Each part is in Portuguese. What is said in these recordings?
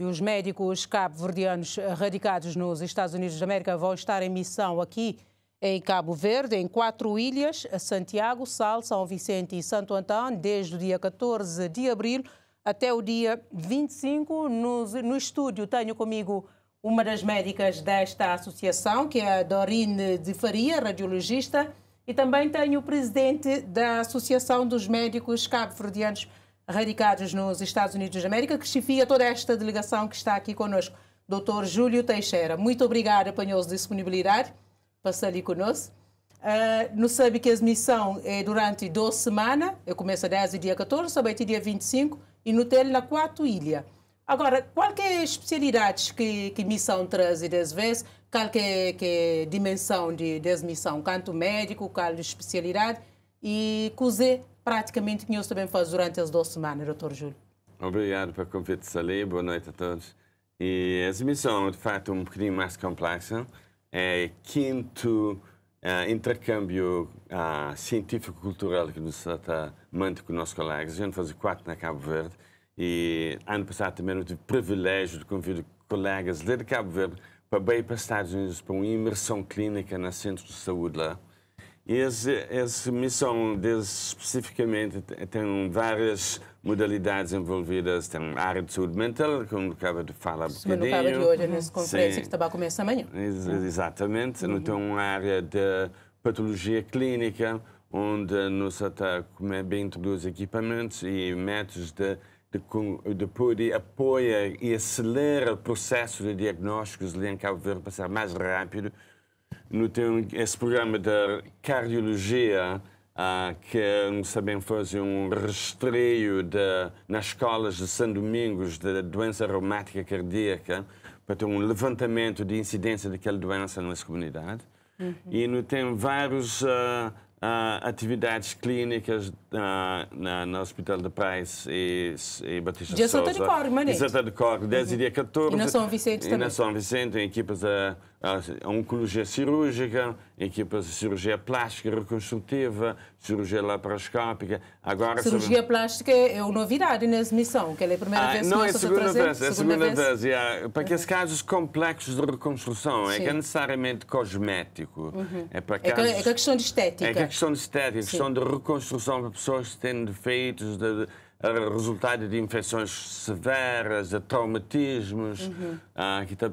E os médicos cabo-verdianos radicados nos Estados Unidos da América vão estar em missão aqui em Cabo Verde, em quatro ilhas, Santiago, Sal, São Vicente e Santo Antão, desde o dia 14 de abril até o dia 25. No, no estúdio tenho comigo uma das médicas desta associação, que é a Dorine de Faria, radiologista, e também tenho o presidente da Associação dos Médicos Cabo-Verdianos radicados nos Estados Unidos da América, que chefia toda esta delegação que está aqui conosco. Dr. Júlio Teixeira, muito obrigada pela disponibilidade para estar ali conosco. Uh, não sabe que a missão é durante 12 semanas, eu começo a 10 e dia 14, somente dia 25, e no tele na Quatro Ilha. Agora, qual que é a especialidade que, que missão traz das vezes? Qual que é, que é dimensão de, das missão? Canto médico, qual especialidade? E cozer praticamente que nós também faz durante as duas semanas, doutor Júlio. Obrigado pelo convite, Salê. Boa noite a todos. E essa missão de fato, um bocadinho mais complexa. É quinto uh, intercâmbio uh, científico-cultural que nos está mantido com nossos colegas. A gente faz quatro na Cabo Verde. E ano passado também eu tive o privilégio de convidar colegas de Cabo Verde para ir para os Estados Unidos para uma imersão clínica no centro de saúde lá. E essa, missão especificamente tem várias modalidades envolvidas. Tem a área de saúde mental, como é acaba de falar um bocadinho. Como acaba de hoje, é nessa conferência Sim. que estava a começar amanhã. Ex uhum. exatamente. Uhum. tem então, a área de patologia clínica, onde nós até tá bem introduz equipamentos e métodos de de, de, de apoia e acelera o processo de diagnósticos em Cabo Verde para ser mais rápido não tem esse programa de cardiologia ah, que é, sabem fazer um rastreio de, nas escolas de São Domingos de doença reumática cardíaca para ter um levantamento de incidência daquela doença na comunidade. Uhum. E não tem vários Uh, atividades clínicas uh, na, no Hospital de Paz e, e Batista de Sousa. De Santa de Corre, Maria. dia de Corre, 10 uhum. e dia 14. E na São Vicente e também. na São Vicente, em equipas oncologia é cirúrgica, equipas de cirurgia plástica reconstrutiva, cirurgia laparoscópica. Agora, cirurgia sobre... plástica é, é uma novidade nessa missão, que é a primeira ah, vez que Não, é a segunda vez. É a segunda, vez. vez. É, para aqueles uhum. casos complexos de reconstrução, Sim. é que é necessariamente cosmético. Uhum. É, para casos... é, que, é a é questão de estética. É que a questão de estética, a questão de reconstrução para pessoas que têm defeitos, de, de resultado de infecções severas, de traumatismos, uhum. ah, que está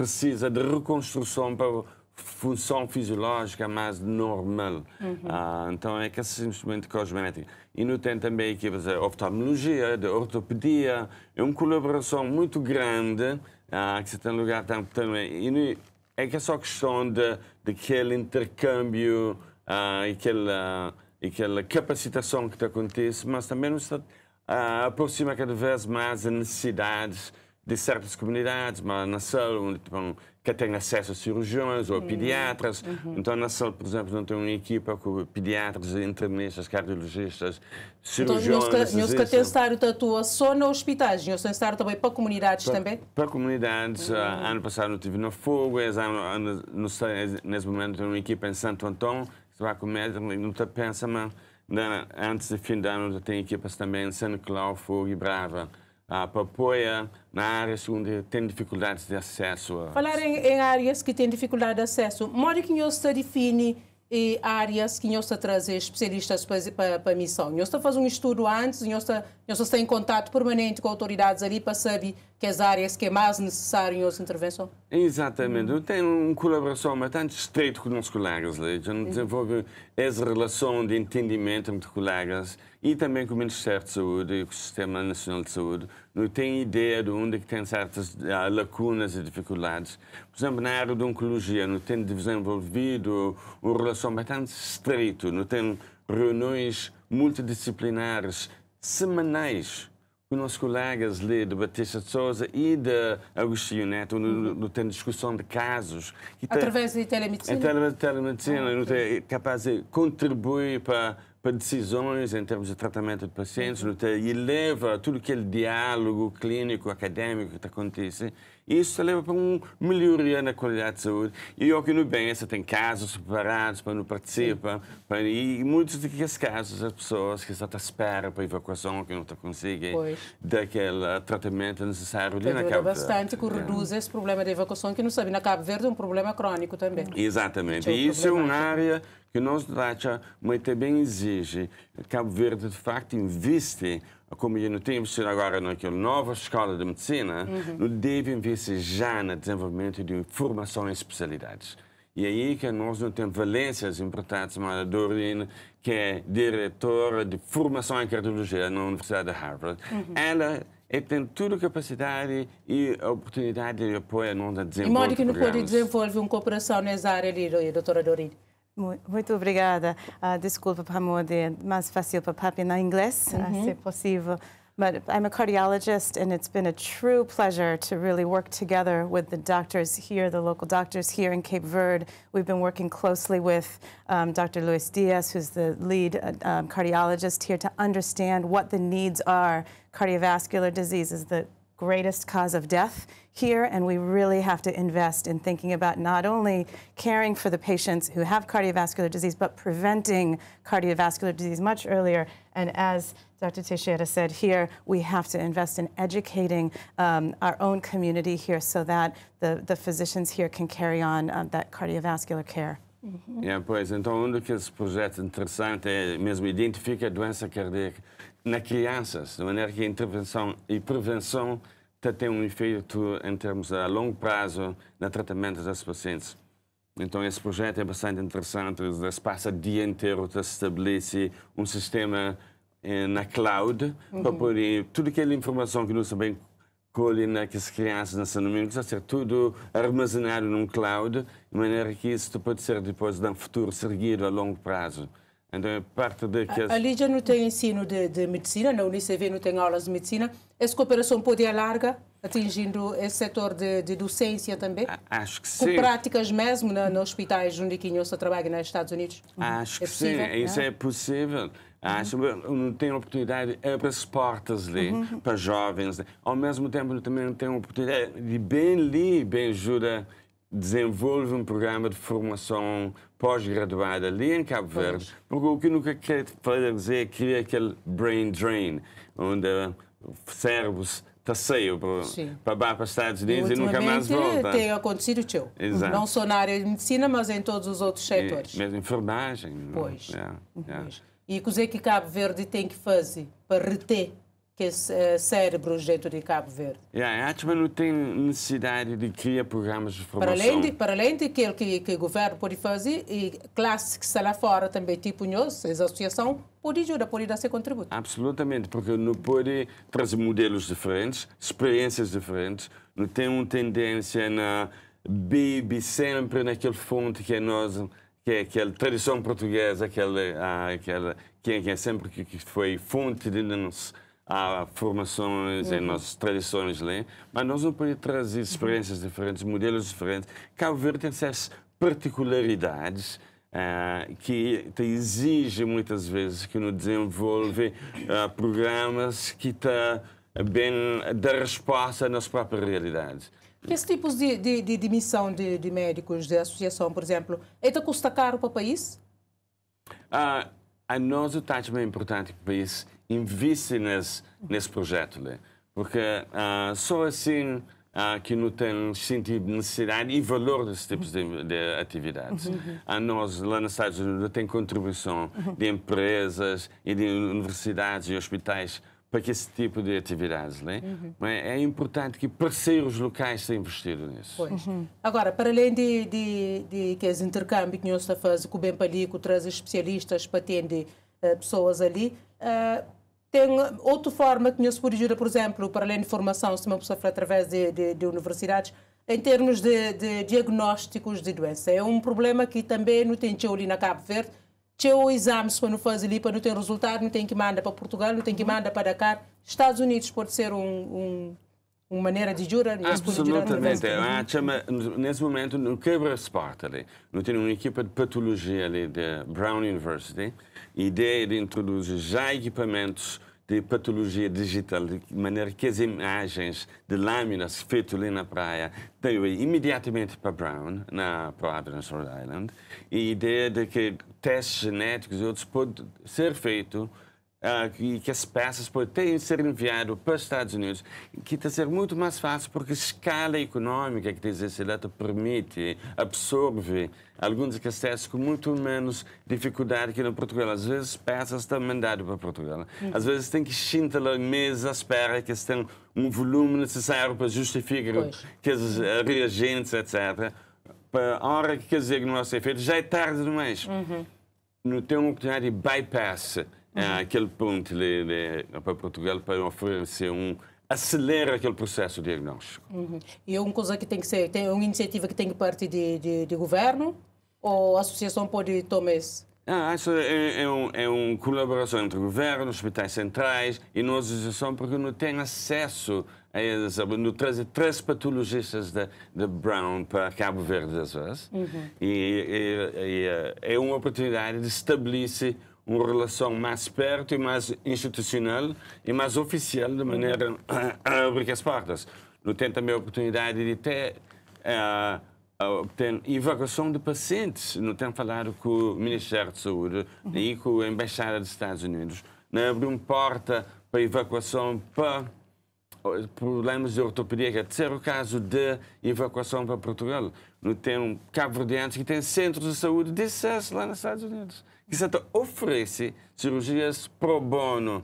precisa de reconstrução para função fisiológica mais normal. Uhum. Ah, então é que é simplesmente cosmética. E não tem também que fazer oftalmologia, de ortopedia, é uma colaboração muito grande ah, que se tem lugar também. E não, é, é que é só questão de, de aquele intercâmbio ah, e aquela, aquela capacitação que te acontece, mas também nos está, ah, aproxima cada vez mais as necessidades de certas comunidades, mas nação onde tipo, que tem acesso a cirurgiões ou a pediatras. Uhum. Então, na sala por exemplo, não tem uma equipa com pediatras, internistas, cardiologistas, então, cirurgiões. Então, o tem atua só no hospitais, o Catensário também para comunidades para, também? Para comunidades. Uhum. Ah, ano passado eu estive no Fogo, nesse momento tem uma equipa em Santo Antão, que vai e não te pensa, mas né, antes de fim de ano tem equipas também em São Cláudio Fogo e Brava a Papoia, na área onde tem dificuldades de acesso. A... Falar em, em, áreas que têm dificuldade de acesso, modo que você define e áreas que nós trazer especialistas para, para, a missão. Nós faz um estudo antes, nós está em contato permanente com autoridades ali para saber que as áreas que é mais necessário a intervenção? Exatamente. Eu tenho uma colaboração bastante estreita com os colegas. Eu desenvolvo essa relação de entendimento entre colegas e também com o Ministério de Saúde e com o Sistema Nacional de Saúde. Eu tenho ideia de onde é tem certas eh, lacunas e dificuldades. Por exemplo, na área de oncologia, eu tenho desenvolvido uma relação bastante estreita. Eu tenho reuniões multidisciplinares semanais os nossos colegas ali de Batista de Souza e de Agostinho Neto uhum. no, no, discussão de casos. Através da telemedicina? A telemedicina, ah, é capaz de contribuir para para decisões em termos de tratamento de pacientes, uhum. e leva tudo aquele diálogo clínico, acadêmico que está acontecendo, isso leva para uma melhoria na qualidade de saúde. E o que no bem, você tem casos separados para não participar, para, e muitos dos casos, as pessoas que estão à espera para a evacuação, que não conseguem daquele tratamento necessário ali na Cabo bastante, que então. reduz é. esse problema de evacuação, que não sabe, na Cabo Verde é um problema crônico também. Exatamente, é e isso é uma área que nós trata, mas também exige que Cabo Verde, de facto, investe como eu não tenho investido agora naquela nova escola de medicina, uhum. deve investir já no desenvolvimento de formação em especialidades. E aí que nós não temos valências importantes, mas a Dorine, que é diretora de formação em cardiologia na Universidade de Harvard, uhum. ela e tem toda a capacidade e a oportunidade de apoio a nós a desenvolver. E modo que não pode desenvolver uma cooperação nessa área ali, doutora Dorine? Muito obrigada. Uh, desculpa, para é mais fácil para papi na inglês, uh -huh. se possível. But I'm a cardiologist, and it's been a true pleasure to really work together with the doctors here, the local doctors here in Cape Verde. We've been working closely with um, Dr. Luis Diaz, who's the lead uh, um, cardiologist here, to understand what the needs are. Cardiovascular disease is the greatest cause of death here, and we really have to invest in thinking about not only caring for the patients who have cardiovascular disease, but preventing cardiovascular disease much earlier. And as Dr. Teixeira said here, we have to invest in educating um, our own community here so that the, the physicians here can carry on um, that cardiovascular care. Uhum. Yeah, é, pois, então um dos projetos interessantes é mesmo identificar a doença cardíaca na crianças, de maneira que a intervenção e prevenção está tem um efeito em termos a longo prazo no tratamento das pacientes. Então esse projeto é bastante interessante, eles passa o dia inteiro a estabelecer um sistema eh, na cloud uhum. para poder, toda aquela informação que nós sabemos colhe né, as crianças nas sanamentos, ou ser tudo armazenado num cloud, de maneira que isso pode ser depois, no futuro, seguido a longo prazo. Então, é parte de que as... Ali já não tem ensino de, de medicina, na UNICEV não tem aulas de medicina. Essa cooperação pode alargar, atingindo esse setor de, de docência também? Acho que sim. Com práticas mesmo nos hospitais onde Quinhosa trabalha nos Estados Unidos? Acho é que possível, sim, isso né? é possível. Acho, é tem oportunidade é abrir as portas ali né? uhum. para jovens. Né? Ao mesmo tempo, também tem oportunidade de bem ali, bem ajuda desenvolve um programa de formação pós-graduada ali em Cabo Verde, porque o que nunca quer é dizer é criar aquele brain drain, onde cérebros saiu tá para para para Estados Unidos e, nunca mais volta. tem acontecido o Exato. Não só na área de medicina, mas em todos os outros setores. mesmo enfermagem. Né? Pois. Yeah, yeah. pois. E o que Cabo Verde tem que fazer para reter que eh, cérebro o jeito de Cabo Verde. Yeah, acho que não tem necessidade de criar programas de formação. Para além de, para além de que, que, que o governo pode fazer, e classes que está lá fora também, tipo nós, as associações, pode ajudar, pode dar seu contributo. Absolutamente, porque não pode trazer modelos diferentes, experiências diferentes, não tem uma tendência na bebe sempre naquela fonte que é nós que, é a tradição portuguesa, que, a, que, a, que, é sempre que, que foi fonte de nossas formações uhum. e nossas tradições ali, é? mas nós não podemos trazer uhum. experiências diferentes, modelos diferentes. Cabo Verde tem essas particularidades uh, que te exige muitas vezes que nos desenvolve uh, programas que tá bem da resposta às nossas próprias realidades. Esse tipo de, de, de, missão de, de, médicos, de associação, por exemplo, ainda custa caro para o país? Ah, a nós o tacho é importante para o país investir nesse, nesse projeto. Né? Porque ah, só assim ah, que não tem sentido, necessidade e valor desse tipos de, de atividades. Uhum. uhum. A nós, lá nos Estados Unidos, tem contribuição uhum. de empresas e de universidades e hospitais para que esse tipo de atividades, né? Uhum. É importante que parceiros locais tenham investido nisso. Uhum. Agora, para além de, de, de que esse intercâmbio que o está a fazer com o Bem traz especialistas para atender uh, pessoas ali, uh, tem outra forma que o se pode ajudar, por exemplo, para além de formação, se uma pessoa for através de, de, de universidades, em termos de, de, diagnósticos de doença. É um problema que também não tem ali na Cabo Verde, o exame, se não faz ali, para não ter resultado, não tem que mandar para Portugal, não tem que uhum. mandar para Dakar. Estados Unidos pode ser um, um uma maneira de jurar absolutamente ah, nesse momento no quebra-se ali não tem uma equipa de patologia ali da Brown University e ideia de introduzir já equipamentos de patologia digital, de maneira que as imagens de lâminas feitas ali na praia tenham imediatamente para Brown, na, para Providence, Rhode Island, e a ideia de que testes genéticos e outros podem ser feitos uh, ah, e que as peças podem ser enviadas para os Estados Unidos, que está ser muito mais fácil porque a escala econômica que tem esse data permite, absorve alguns testes com muito menos dificuldade que no Portugal. Às vezes peças estão mandadas para Portugal. Às vezes tem que chintelar meses à espera que tenham um volume necessário para justificar pois. que as reagentes, etc., a hora que quer dizer que não vai é ser feito já é tarde demais. Uhum. Não tem uma oportunidade de bypass é, uhum. aquele ponto de, de, para Portugal para oferecer um acelera aquele processo diagnóstico. Uhum. E é uma coisa que tem que ser, tem uma iniciativa que tem que partir de, de, de governo ou a associação pode tomar isso? Ah, é, é, um, é uma colaboração entre governos, hospitais centrais e nós associação, porque não tem acesso a eles. Não trazem três patologistas da Brown para Cabo Verde, às vezes. Uhum. E, e, e, é uma oportunidade de estabelecer uma relação mais perto e mais institucional e mais oficial, de maneira a abrir as portas. Não tem também a oportunidade de ter. Uh, tem evacuação de pacientes. Não tem falado com o Ministério da Saúde e com a Embaixada dos Estados Unidos. Não abriu porta para evacuação para problemas de ortopedia, que é o terceiro caso de evacuação para Portugal. Não tem um cabo-verdeanos que tem centros de saúde de acesso lá nos Estados Unidos. Que se oferece cirurgias pro bono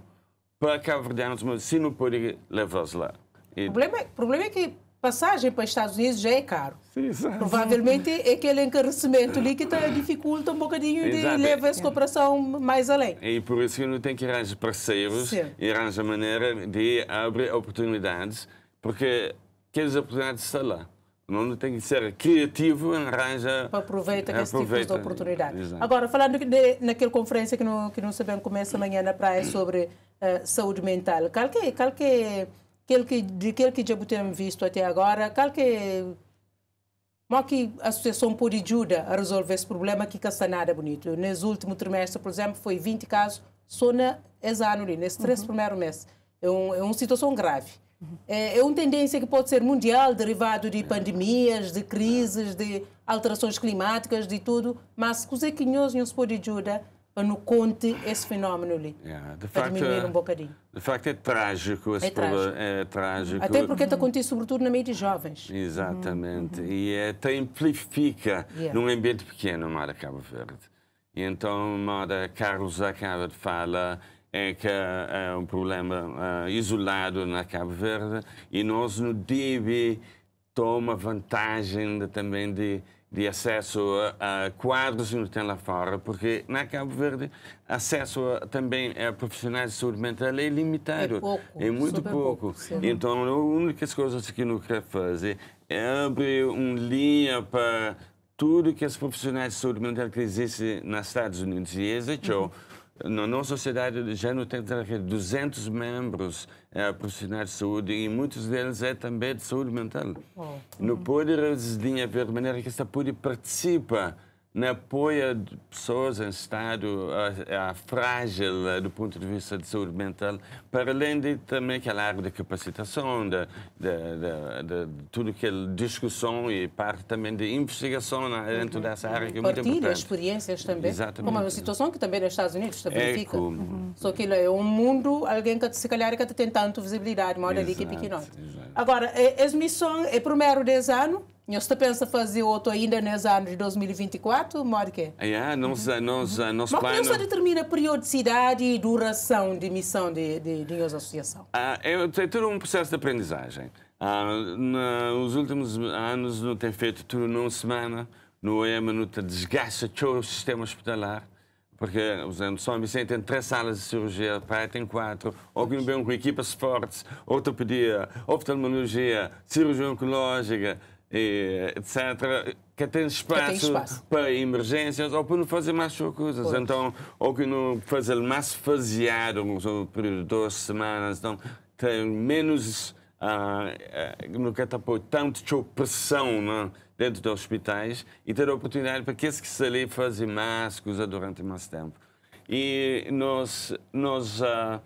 para cabo-verdeanos, mas se não pode levá-los lá. E... O problema, é, o problema é que passagem para os Estados Unidos já é caro. Exato. Provavelmente é aquele encarecimento que tá, dificulta um bocadinho Exato. de levar essa é. cooperação mais além. E por isso que não tem que arranjar parceiros Sim. e arranjar maneira de abrir oportunidades, porque aquelas oportunidades estão lá. Não tem que ser criativo, arranja. Aproveita que aproveita. esse tipo de oportunidade. Exato. Agora, falando de, naquela conferência que não, que não sabemos começa é amanhã na praia sobre uh, saúde mental, qual que, qual que que, de aquele que já temos visto até agora, qual que como que a associação pode ajudar a resolver esse problema que está nada é bonito? Nesse último trimestre, por exemplo, foi 20 casos só nesse ano, nesses três uhum. primeiros meses. É, um, é uma situação grave. Uhum. É, é uma tendência que pode ser mundial, derivado de pandemias, de crises, de alterações climáticas, de tudo, mas o que nós nos pode ajudar não conte esse fenómeno ali. Yeah. De facto, diminuir um bocadinho. De facto, é trágico esse é problema. Trágico. É trágico. Até porque está uhum. acontece sobretudo na meio de jovens. Exatamente. Uhum. E é, até amplifica yeah. num ambiente pequeno, Mara Cabo Verde. E então, Mara Carlos acaba de falar é que é, é um problema é, isolado na Cabo Verde e nós não devemos tomar vantagem de, também de de acesso a quadros no fora porque na Cabo Verde acesso também a profissionais de saúde mental é limitado, é, pouco, é muito pouco. pouco então, a única coisa que não quer fazer é abrir um linha para tudo que os profissionais de saúde mental que existem nos Estados Unidos e existe. É uhum na nossa sociedade já não tem 200 membros é, profissionais de saúde e muitos deles é também de saúde mental. Oh. Não pode residir a ver de maneira que esta pode participar né, apoia pessoas em estado a, a frágil eh, do ponto de vista de saúde mental, para além de também aquela área de capacitação, de, de, de, de tudo aquela é discussão e parte também de investigação uhum. dentro dessa área que é Partilha muito importante. experiências também, Exatamente. como uma situação que também nos Estados Unidos se é verifica. É uhum. Só que é um mundo, alguém que se calhar que tem tanto visibilidade, mora ali que é pequeno. Agora, a missão é primeiro 10 anos, e você tá pensa fazer outro ainda é, é, nos anos 2024, Morque? Yeah, nós, não nós, uhum. Eh, nós uhum. eh, Mas plano... como você determina a periodicidade e duração de missão de, de, de associação? Ah, é, é todo um processo de aprendizagem. Ah, nos últimos anos não tem feito tudo numa semana, no EMA não desgasta todo o sistema hospitalar porque, usando São Vicente tem três salas de cirurgia, Praia tem quatro, alguém bem com equipas fortes, ortopedia, oftalmologia, cirurgia oncológica, e, eh, etc., que tem espaço, espaço. para emergências ou para não fazer mais coisas. Pois. Então, ou que não fazer mais faseado ou período de duas semanas. Então, tem menos. Ah, ah no catapulto, tanto de pressão né, dentro dos hospitais e ter a oportunidade para que esses que se ali fazem mais coisas durante mais tempo. E nós. nós ah,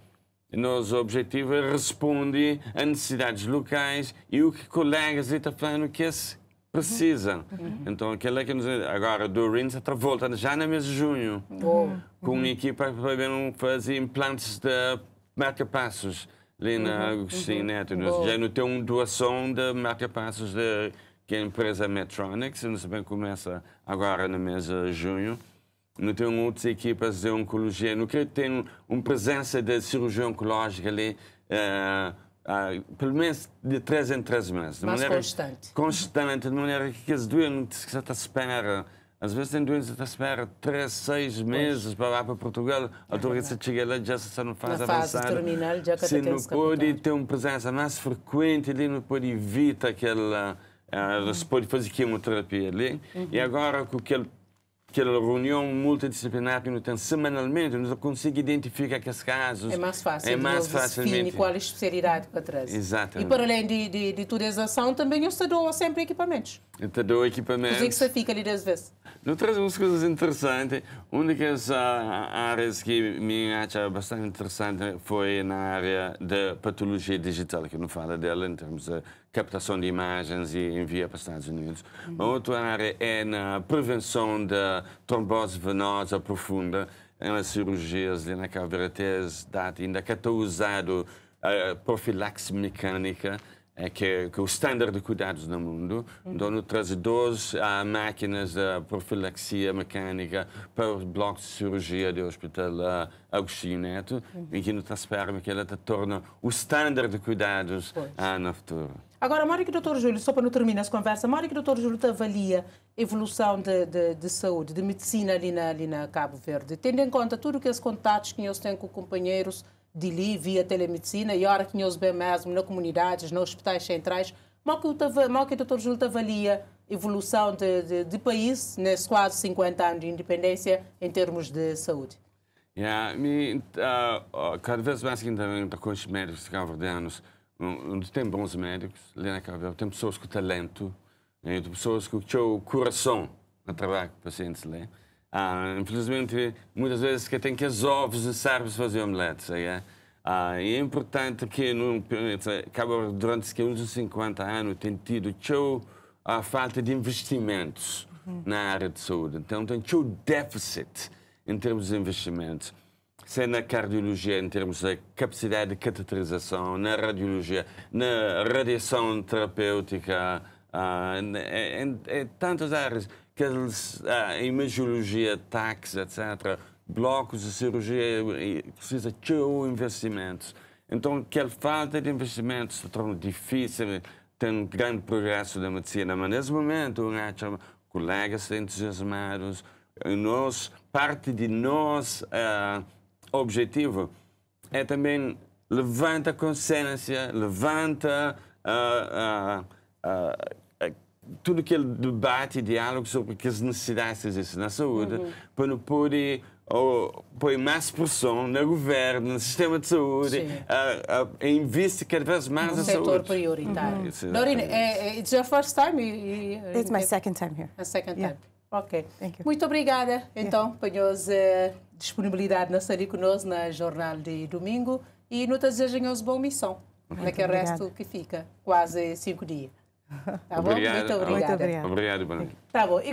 nosso objetivo é responder a necessidades locais e o que colegas itafanoquenses precisam. Uhum. Então, aquele que nos. Agora, do RINS está voltando já no mês de junho, uhum. com uma equipa que vai fazer implantes de marca-passos Lina uhum. Uhum. Agostinho Neto. já não uma doação de marca-passos da que é a empresa Metronics, não sei bem, começa agora no mês de junho não tem outras equipas de oncologia. Não creio que uma presença de cirurgia oncológica ali, uh, uh, pelo menos de três em três meses. De Mais maneira, constante. Constante, de maneira que as doentes que já está a esperar. Às vezes tem doenças que espera três, seis meses para lá para Portugal. A autoridade é chega lá já se não faz avançar. Na fase terminal já que Se não pode ter uma presença mais frequente ali, não pode evitar aquela... Uh, se pode fazer quimioterapia ali. Uhum. E agora com aquele aquela reunião multidisciplinar que nós temos semanalmente, nós conseguimos identificar aqueles casos. É mais fácil. É mais facilmente. E qual a especialidade para trás. Exatamente. E para além de, de, de toda essa ação, também o Estado doa sempre equipamentos. Então o equipamento. Os que você fica ali das vezes. Eu trago umas coisas interessantes. Uma das ah, ah, áreas que me acha bastante interessante foi na área da patologia digital, que não fala dela em termos de captação de imagens e envia para os Estados Unidos. Uhum. A outra área é na prevenção da trombose venosa profunda, nas cirurgias de na caviratez, ainda que está é usado a profilaxe mecânica, é que, que, o standard de cuidados no mundo, uhum. dono traz 12 ah, máquinas de profilaxia mecânica para o bloco de cirurgia do Hospital ah, Agostinho Neto, uhum. e que nós esperamos que ela torne o standard de cuidados ah, no futuro. Agora, Mário que o Dr. Júlio, só para não terminar essa conversa, Mário que o Dr. Júlio avalia a evolução de, de, de, saúde, de medicina ali na, ali na Cabo Verde, tendo em conta tudo que os contatos que eles têm com companheiros, de via telemedicina e ora que tinha os mesmo nas comunidades, nos hospitais centrais. Mal que o, mal que o Dr. Júlio avalia a evolução de, de, de, país nesses quase 50 anos de independência em termos de saúde? Yeah, me, uh, oh, cada vez mais ainda os médicos cabo-verdianos onde tem bons médicos, tem pessoas com talento, tem né, pessoas que o coração a trabalhar com pacientes lá. Ah, infelizmente, muitas vezes que tem que os ovos e serve fazer omelete. é Ah, e é importante que no eh, Cabo durante que uns 50 anos tem tido show a ah, falta de investimentos uhum. na área de saúde. Então tem show déficit em termos de investimentos. Se é na cardiologia, em termos da capacidade de cateterização, na radiologia, na radiação terapêutica, ah, em, eh, em, em tantas áreas aqueles, ah, em imagiologia, taques, etc., blocos de cirurgia, precisa de investimentos. Então, aquela falta de investimentos se torna difícil, ter um grande progresso da medicina, mas nesse momento, acho, colegas entusiasmados, nós, parte de nosso uh, ah, objetivo é também levanta consciência, levanta uh, uh, tudo aquele debate e diálogo sobre que as necessidades existem na saúde, uhum. para pôr, ou, pôr mais pressão no governo, no sistema de saúde, a, a, cada vez mais no a setor saúde. prioritário. Uhum. uhum. é uh, it's your first time? You, it's my é second time here. A second yeah. time. Ok. Muito obrigada, então, yeah. por uh, disponibilidade na série conosco, na Jornal de Domingo, e nos desejamos boa missão, Muito naquele é resto que fica, quase cinco dias. Tá bom? Obrigado. Muito obrigada. Muito obrigada. Obrigado, Branca. Tá bom. E